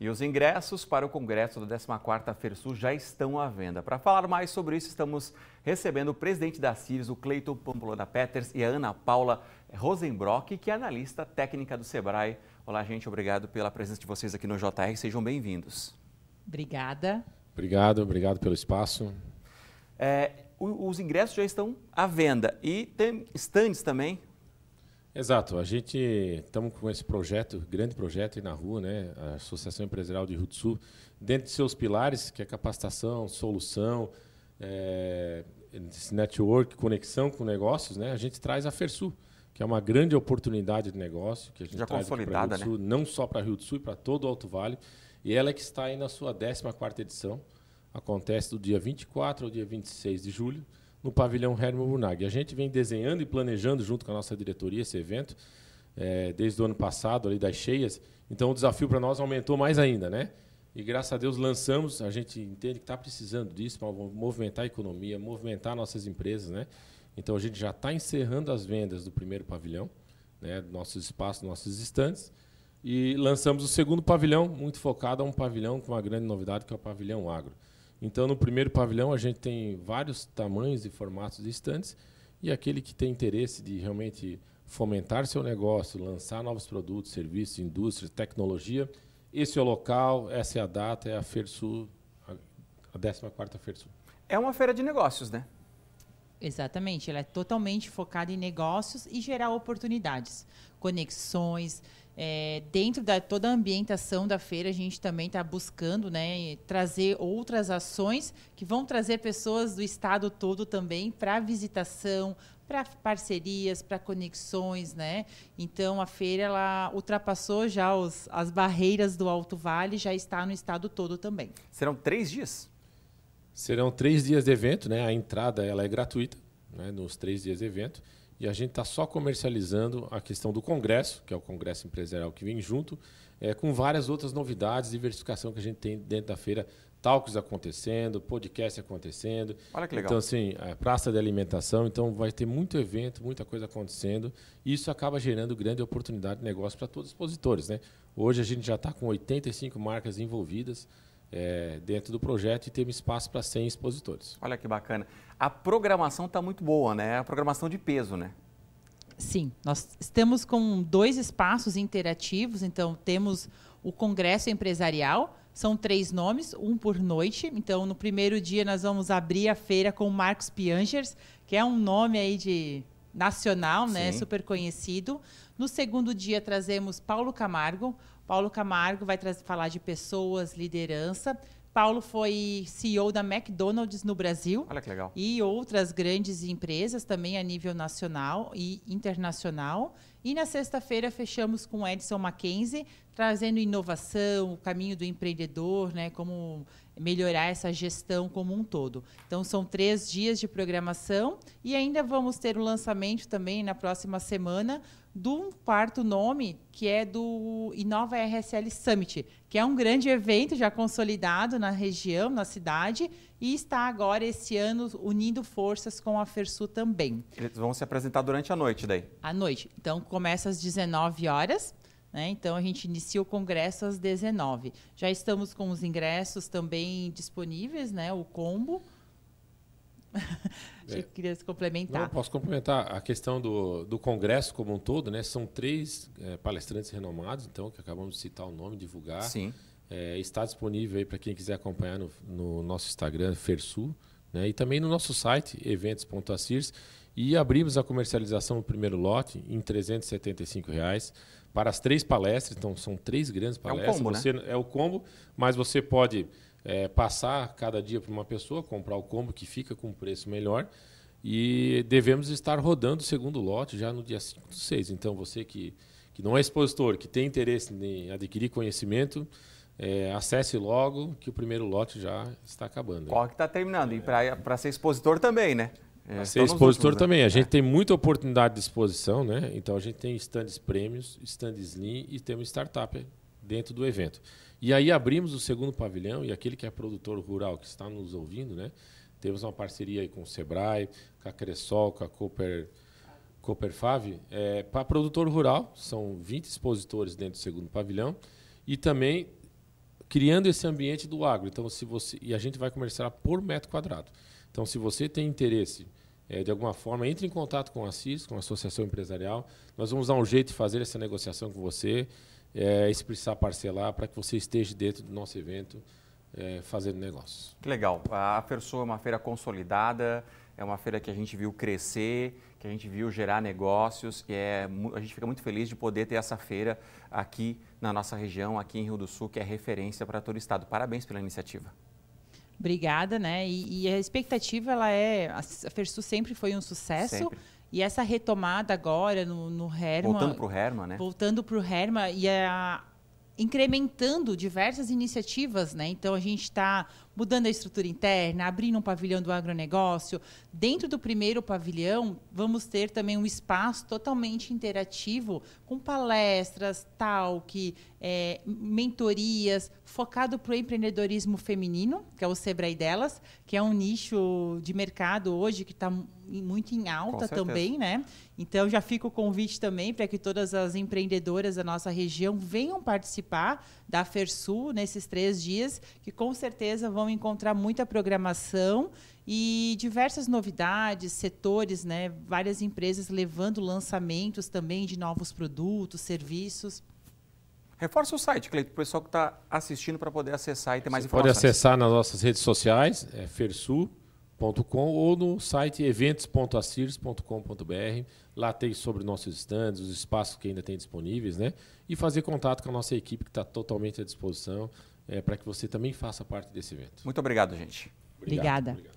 E os ingressos para o Congresso da 14ª FERSU já estão à venda. Para falar mais sobre isso, estamos recebendo o presidente da CIRS, o Cleiton Pamplona Peters e a Ana Paula Rosenbrock, que é analista técnica do SEBRAE. Olá, gente, obrigado pela presença de vocês aqui no JR. Sejam bem-vindos. Obrigada. Obrigado, obrigado pelo espaço. É, os ingressos já estão à venda e tem estandes também Exato, a gente estamos com esse projeto, grande projeto aí na rua, né? A Associação Empresarial de Rio do Sul, dentro de seus pilares, que é capacitação, solução, é, esse network, conexão com negócios, né? A gente traz a Fersul, que é uma grande oportunidade de negócio que a gente Já traz consolidada, Rio do né? Sul, né? não só para Rio do Sul, e para todo o Alto Vale. E ela é que está aí na sua 14 quarta edição. Acontece do dia 24 ao dia 26 de julho no pavilhão Hermo Munag. A gente vem desenhando e planejando junto com a nossa diretoria esse evento é, desde o ano passado, ali das cheias. Então o desafio para nós aumentou mais ainda, né? E graças a Deus lançamos, a gente entende que está precisando disso para movimentar a economia, movimentar nossas empresas, né? Então a gente já está encerrando as vendas do primeiro pavilhão, né? Nossos espaços, nossos estantes. E lançamos o segundo pavilhão, muito focado a um pavilhão com uma grande novidade, que é o pavilhão agro. Então, no primeiro pavilhão, a gente tem vários tamanhos e formatos de estantes. E aquele que tem interesse de realmente fomentar seu negócio, lançar novos produtos, serviços, indústrias, tecnologia, esse é o local, essa é a data, é a FERSU, a 14ª FERSU. É uma feira de negócios, né? Exatamente, ela é totalmente focada em negócios e gerar oportunidades, conexões, é, dentro da toda a ambientação da feira, a gente também está buscando né, trazer outras ações que vão trazer pessoas do estado todo também para visitação, para parcerias, para conexões, né? Então a feira ela ultrapassou já os, as barreiras do Alto Vale, já está no estado todo também. Serão três dias? Serão três dias de evento, né? A entrada ela é gratuita, né? Nos três dias de evento e a gente está só comercializando a questão do Congresso, que é o Congresso Empresarial que vem junto, é, com várias outras novidades, diversificação que a gente tem dentro da feira, talks acontecendo, podcast acontecendo. Olha que legal. Então, assim, a é, praça de alimentação, então vai ter muito evento, muita coisa acontecendo, e isso acaba gerando grande oportunidade de negócio para todos os expositores. Né? Hoje a gente já está com 85 marcas envolvidas, é, dentro do projeto e temos espaço para 100 expositores. Olha que bacana. A programação está muito boa, né? A programação de peso, né? Sim, nós estamos com dois espaços interativos, então temos o Congresso Empresarial, são três nomes, um por noite. Então, no primeiro dia, nós vamos abrir a feira com o Marcos Piangers, que é um nome aí de nacional, né? Sim. Super conhecido. No segundo dia, trazemos Paulo Camargo, Paulo Camargo vai falar de pessoas, liderança. Paulo foi CEO da McDonald's no Brasil. Olha que legal. E outras grandes empresas também a nível nacional e internacional. E na sexta-feira fechamos com Edson Mackenzie, trazendo inovação, o caminho do empreendedor, né, como melhorar essa gestão como um todo. Então, são três dias de programação e ainda vamos ter o lançamento também na próxima semana do quarto nome, que é do Inova RSL Summit, que é um grande evento já consolidado na região, na cidade, e está agora, esse ano, unindo forças com a FERSU também. Eles vão se apresentar durante a noite daí? À noite. Então, começa às 19 horas. Né? Então, a gente inicia o congresso às 19 Já estamos com os ingressos também disponíveis, né? o combo. Achei que é. queria se complementar. Não, posso complementar a questão do, do congresso como um todo, né? São três é, palestrantes renomados, então, que acabamos de citar o nome, divulgar. Sim. É, está disponível aí para quem quiser acompanhar no, no nosso Instagram, Fersu, né? e também no nosso site, eventos.acirs. E abrimos a comercialização do primeiro lote em R$ reais para as três palestras. Então, são três grandes é palestras. É, combo, né? você, né? é o combo, mas você pode é, passar cada dia para uma pessoa, comprar o combo que fica com um preço melhor. E devemos estar rodando o segundo lote já no dia 5 do 6. Então, você que, que não é expositor, que tem interesse em adquirir conhecimento, é, acesse logo que o primeiro lote já está acabando. Qual que está terminando? E para ser expositor também, né? É, para ser expositor né? também. Né? A gente é. tem muita oportunidade de exposição, né? Então a gente tem stands prêmios, stands lean e temos startup dentro do evento. E aí abrimos o segundo pavilhão e aquele que é produtor rural que está nos ouvindo, né? Temos uma parceria aí com o Sebrae, com a Cressol, com a Cooper, Cooper Fave, é, para produtor rural, são 20 expositores dentro do segundo pavilhão e também criando esse ambiente do agro. Então, se você e a gente vai comercializar por metro quadrado. Então, se você tem interesse é, de alguma forma, entre em contato com a CIS, com a Associação Empresarial. Nós vamos dar um jeito de fazer essa negociação com você, é, se precisar parcelar, para que você esteja dentro do nosso evento é, fazendo negócios. Que legal. A Fersou é uma feira consolidada, é uma feira que a gente viu crescer, que a gente viu gerar negócios e é, a gente fica muito feliz de poder ter essa feira aqui na nossa região, aqui em Rio do Sul, que é referência para todo o estado. Parabéns pela iniciativa. Obrigada, né? E, e a expectativa ela é, a Fersu sempre foi um sucesso. Sempre. E essa retomada agora no, no Herma. Voltando para o Herma, né? Voltando para o Herma. E a, incrementando diversas iniciativas, né? Então a gente está mudando a estrutura interna, abrindo um pavilhão do agronegócio. Dentro do primeiro pavilhão, vamos ter também um espaço totalmente interativo com palestras, talk, é, mentorias, focado para o empreendedorismo feminino, que é o Sebrae delas, que é um nicho de mercado hoje que está muito em alta também, né? Então já fica o convite também para que todas as empreendedoras da nossa região venham participar da Fersul nesses três dias, que com certeza vão encontrar muita programação e diversas novidades, setores, né? Várias empresas levando lançamentos também de novos produtos, serviços. Reforça o site, Cleito, para o pessoal que está assistindo para poder acessar e ter mais Você informações. Pode acessar nas nossas redes sociais, é Fersul.com .com ou no site eventos.acires.com.br. Lá tem sobre nossos stands, os espaços que ainda tem disponíveis, né? E fazer contato com a nossa equipe que está totalmente à disposição é, para que você também faça parte desse evento. Muito obrigado, gente. Obrigado. Obrigada. Obrigado.